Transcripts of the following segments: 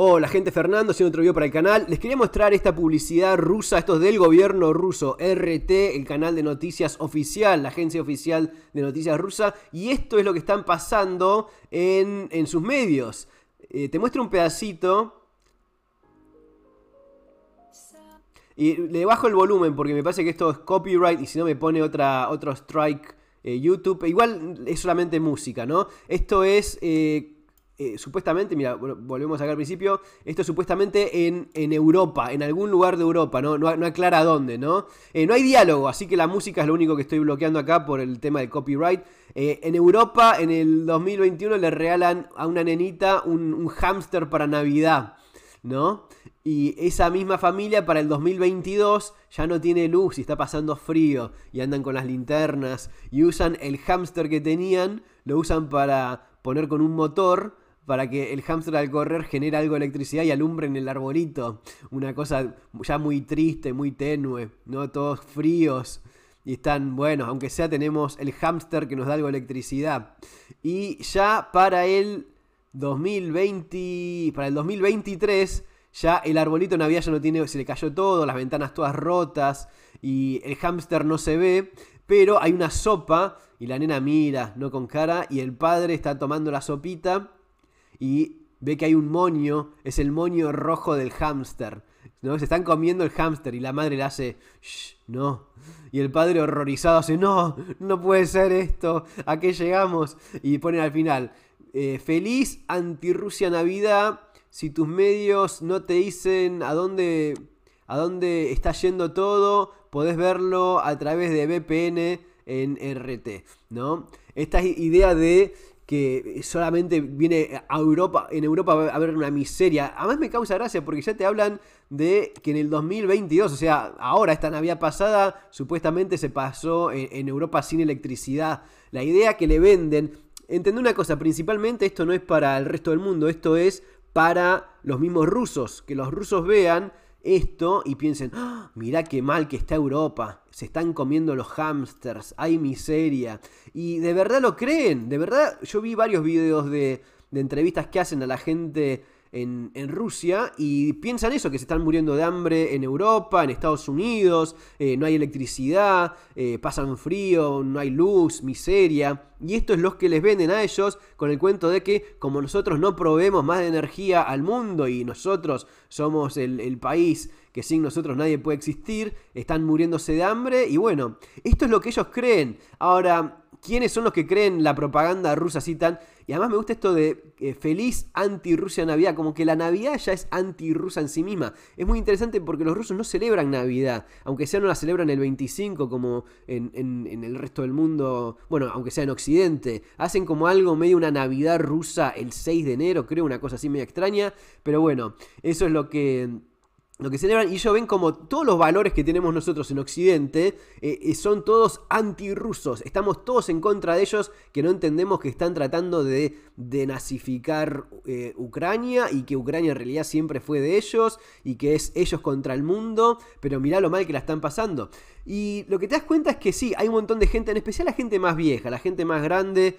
Hola gente Fernando, haciendo otro video para el canal. Les quería mostrar esta publicidad rusa, esto es del gobierno ruso, RT, el canal de noticias oficial, la agencia oficial de noticias rusa, y esto es lo que están pasando en, sus medios. Eh, te muestro un pedacito. Y le bajo el volumen porque me parece que esto es copyright y si no me pone otra, otro strike eh, YouTube. Igual es solamente música, ¿no? Esto es... Eh, eh, supuestamente, mira, volvemos acá al principio, esto supuestamente en, en Europa, en algún lugar de Europa, no, no, aclara dónde, ¿no? Eh, no hay diálogo, así que la música es lo único que estoy bloqueando acá por el tema del copyright. Eh, en Europa, en el 2021, le realan a una nenita un, un hámster para Navidad, ¿no? Y esa misma familia para el 2022 ya no tiene luz y está pasando frío y andan con las linternas y usan el hámster que tenían, lo usan para poner con un motor para que el hámster al correr genere algo de electricidad y alumbre en el arbolito. Una cosa ya muy triste, muy tenue, ¿no? Todos fríos y están, bueno, aunque sea tenemos el hámster que nos da algo de electricidad. Y ya para el 2020, para el 2023, ya el arbolito en ya no tiene, se le cayó todo, las ventanas todas rotas y el hámster no se ve, pero hay una sopa y la nena mira, no con cara, y el padre está tomando la sopita y ve que hay un moño, es el moño rojo del hámster. ¿no? Se están comiendo el hámster y la madre le hace, Shh, no. Y el padre horrorizado hace, no, no puede ser esto, ¿a qué llegamos? Y ponen al final, eh, feliz antirrusia Navidad, si tus medios no te dicen a dónde, a dónde está yendo todo, podés verlo a través de VPN en RT, ¿no? Esta idea de que solamente viene a Europa, en Europa va a haber una miseria. Además me causa gracia porque ya te hablan de que en el 2022, o sea, ahora esta Navidad pasada, supuestamente se pasó en, Europa sin electricidad. La idea que le venden, entiendo una cosa, principalmente esto no es para el resto del mundo, esto es para los mismos rusos, que los rusos vean esto y piensen, ah, mirá qué mal que está Europa, se están comiendo los hamsters, hay miseria. Y de verdad lo creen, de verdad yo vi varios videos de, de entrevistas que hacen a la gente en, Rusia y piensan eso, que se están muriendo de hambre en Europa, en Estados Unidos, eh, no hay electricidad, eh, pasan frío, no hay luz, miseria. Y esto es lo que les venden a ellos con el cuento de que como nosotros no proveemos más de energía al mundo y nosotros somos el país que sin nosotros nadie puede existir, están muriéndose de hambre y bueno, esto es lo que ellos creen. Ahora, quiénes son los que creen la propaganda rusa así tan. Y además me gusta esto de eh, feliz anti-Rusia Navidad, como que la Navidad ya es anti-rusa en sí misma. Es muy interesante porque los rusos no celebran Navidad, aunque sea no la celebran el 25 como en, en el resto del mundo, bueno, aunque sea en Occidente. Hacen como algo medio una Navidad rusa el 6 de enero, creo, una cosa así medio extraña. Pero bueno, eso es lo que lo que celebran, y ellos ven como todos los valores que tenemos nosotros en Occidente eh, eh, son todos antirrusos, estamos todos en contra de ellos, que no entendemos que están tratando de, de eh, Ucrania y que Ucrania en realidad siempre fue de ellos y que es ellos contra el mundo, pero mirá lo mal que la están pasando. Y lo que te das cuenta es que sí, hay un montón de gente, en especial la gente más vieja, la gente más grande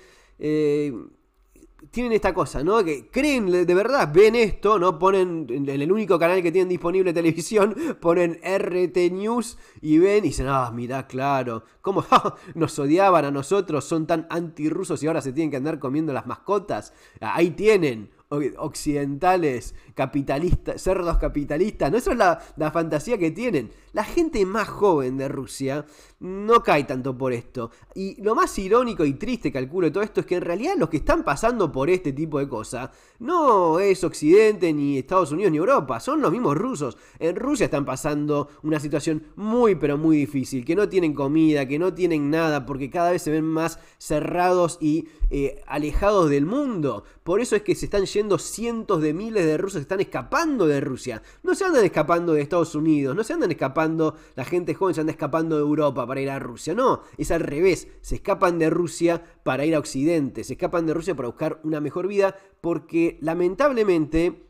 tienen esta cosa, ¿no? Que creen de verdad, ven esto, ¿no? Ponen en el único canal que tienen disponible televisión, ponen RT News y ven y dicen, ah, mirá, claro, cómo nos odiaban a nosotros, son tan antirrusos y ahora se tienen que andar comiendo las mascotas. Ah, ahí tienen occidentales, capitalistas, cerdos capitalistas. No, es la, fantasía que tienen. La gente más joven de Rusia no cae tanto por esto. Y lo más irónico y triste, calculo, de todo esto es que en realidad los que están pasando por este tipo de cosas no es Occidente, ni Estados Unidos, ni Europa. Son los mismos rusos. En Rusia están pasando una situación muy, pero muy difícil. Que no tienen comida, que no tienen nada, porque cada vez se ven más cerrados y eh, alejados del mundo. Por eso es que se están cientos de miles de rusos están escapando de Rusia. No se andan escapando de Estados Unidos, no se andan escapando, la gente joven se anda escapando de Europa para ir a Rusia. No, es al revés. Se escapan de Rusia para ir a Occidente, se escapan de Rusia para buscar una mejor vida, porque lamentablemente...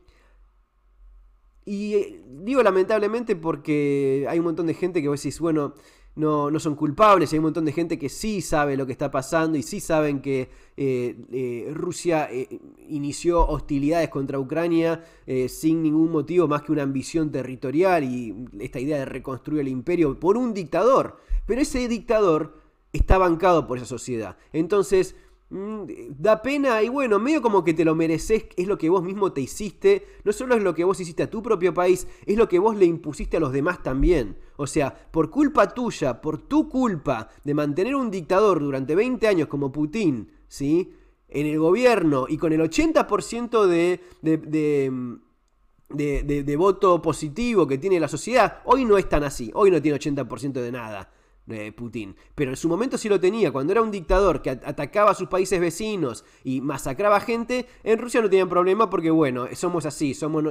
Y eh, digo lamentablemente porque hay un montón de gente que vos decís, bueno, no, no son culpables. Hay un montón de gente que sí sabe lo que está pasando y sí saben que eh, eh, Rusia eh, inició hostilidades contra Ucrania sin ningún motivo más que una ambición territorial y esta idea de reconstruir el imperio por un dictador. Pero ese dictador está bancado por esa sociedad. Entonces, Mm, da pena y bueno, medio como que te lo mereces, es lo que vos mismo te hiciste, no solo es lo que vos hiciste a tu propio país, es lo que vos le impusiste a los demás también. O sea, por culpa tuya, por tu culpa de mantener un dictador durante 20 años como Putin, ¿sí? En el gobierno y con el 80% de, mm, de, de de, voto positivo que tiene la sociedad, hoy no es tan así, hoy no tiene 80% de nada. Eh, Putin. Pero en su momento sí lo tenía. Cuando era un dictador que atacaba a sus países vecinos y masacraba gente, en Rusia no tenían problema porque, bueno, somos así, somos,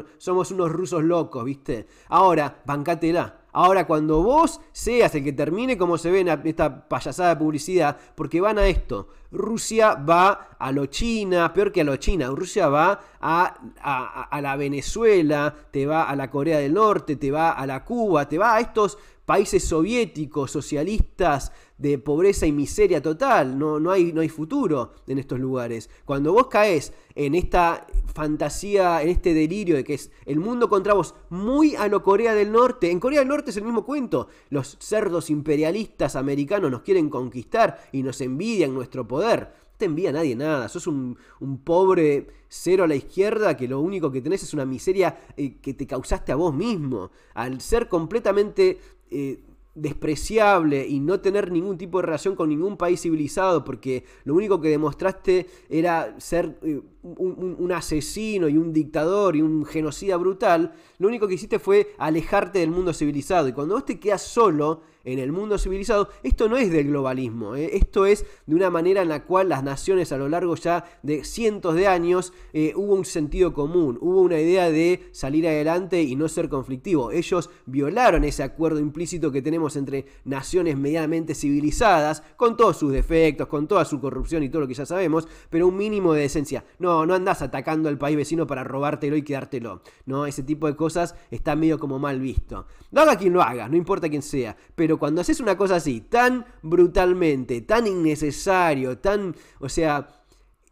unos rusos locos, ¿viste? Ahora, bancatela. Ahora, cuando vos seas el que termine como se ve en esta payasada de publicidad, porque van a esto. Rusia va a lo China, peor que a lo China, Rusia va a la Venezuela, te va a la Corea del Norte, te va a la Cuba, te va a estos países soviéticos, socialistas, de pobreza y miseria total, no, no, hay, no hay futuro en estos lugares. Cuando vos caes en esta fantasía, en este delirio de que es el mundo contra vos, muy a lo Corea del Norte, en Corea del Norte es el mismo cuento, los cerdos imperialistas americanos nos quieren conquistar y nos envidian nuestro poder te envía nadie nada. Sos un, un, pobre cero a la izquierda que lo único que tenés es una miseria eh, que te causaste a vos mismo. Al ser completamente eh, despreciable y no tener ningún tipo de relación con ningún país civilizado, porque lo único que demostraste era ser eh, un, un, asesino y un dictador y un genocida brutal, lo único que hiciste fue alejarte del mundo civilizado. Y cuando vos te quedas solo, en el mundo civilizado, esto no es del globalismo, ¿eh? esto es de una manera en la cual las naciones a lo largo ya de cientos de años eh, hubo un sentido común, hubo una idea de salir adelante y no ser conflictivo. Ellos violaron ese acuerdo implícito que tenemos entre naciones medianamente civilizadas, con todos sus defectos, con toda su corrupción y todo lo que ya sabemos, pero un mínimo de decencia. No, no andás atacando al país vecino para robártelo y quedártelo. No, ese tipo de cosas está medio como mal visto. no haga quien lo haga, no importa quién sea, pero pero cuando haces una cosa así, tan brutalmente, tan innecesario, tan, o sea,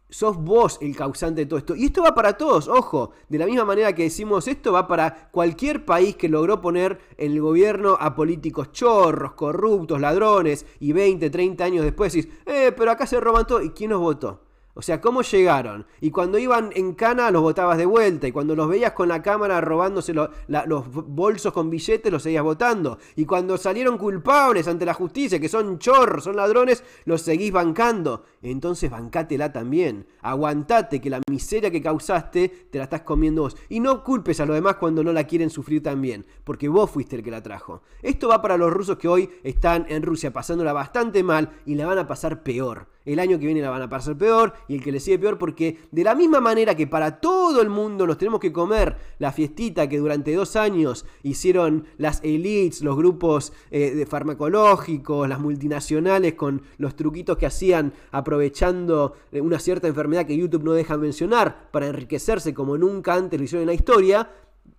sos vos el causante de todo esto. Y esto va para todos, ojo, de la misma manera que decimos esto va para cualquier país que logró poner en el gobierno a políticos chorros, corruptos, ladrones, y 20, 30 años después decís, eh, pero acá se roban todo, ¿y quién nos votó? O sea, ¿cómo llegaron? Y cuando iban en cana los botabas de vuelta. Y cuando los veías con la cámara robándose los bolsos con billetes, los seguías votando. Y cuando salieron culpables ante la justicia, que son chorros, son ladrones, los seguís bancando. Entonces bancátela también. Aguantate que la miseria que causaste te la estás comiendo vos. Y no culpes a los demás cuando no la quieren sufrir también. Porque vos fuiste el que la trajo. Esto va para los rusos que hoy están en Rusia pasándola bastante mal y la van a pasar peor el año que viene la van a pasar peor y el que le sigue peor, porque de la misma manera que para todo el mundo nos tenemos que comer la fiestita que durante dos años hicieron las elites, los grupos eh, farmacológicos, las multinacionales con los truquitos que hacían aprovechando eh, una cierta enfermedad que YouTube no deja mencionar para enriquecerse como nunca antes lo hicieron en la historia,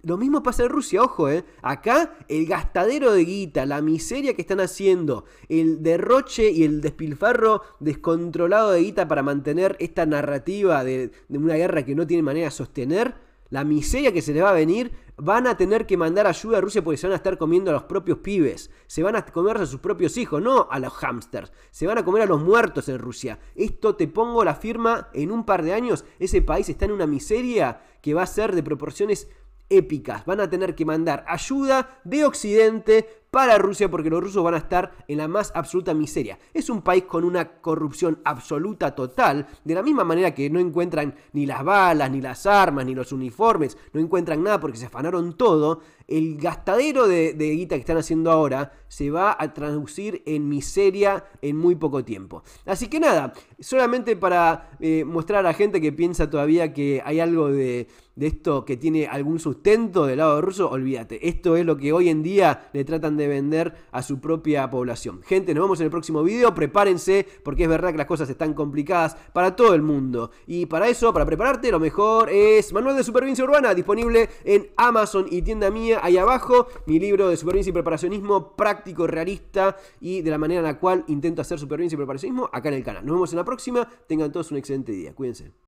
lo mismo pasa en Rusia, ojo, eh. Acá el gastadero de guita, la miseria que están haciendo, el derroche y el despilfarro descontrolado de guita para mantener esta narrativa de, una guerra que no tiene manera de sostener, la miseria que se le va a venir, van a tener que mandar ayuda a Rusia porque se van a estar comiendo a los propios pibes, se van a comerse a sus propios hijos, no a los hamsters, se van a comer a los muertos en Rusia. Esto te pongo la firma, en un par de años ese país está en una miseria que va a ser de proporciones épicas. Van a tener que mandar ayuda de Occidente para Rusia porque los rusos van a estar en la más absoluta miseria. Es un país con una corrupción absoluta total, de la misma manera que no encuentran ni las balas, ni las armas, ni los uniformes, no encuentran nada porque se afanaron todo. El gastadero de, guita que están haciendo ahora se va a traducir en miseria en muy poco tiempo. Así que nada, solamente para eh, mostrar a la gente que piensa todavía que hay algo de, de esto que tiene algún sustento del lado ruso, olvídate. Esto es lo que hoy en día le tratan de vender a su propia población. Gente, nos vemos en el próximo video. Prepárense porque es verdad que las cosas están complicadas para todo el mundo. Y para eso, para prepararte, lo mejor es Manual de Supervivencia Urbana, disponible en Amazon y tienda mía ahí abajo. Mi libro de supervivencia y preparacionismo práctico, realista y de la manera en la cual intento hacer supervivencia y preparacionismo acá en el canal. Nos vemos en la próxima. Tengan todos un excelente día. Cuídense.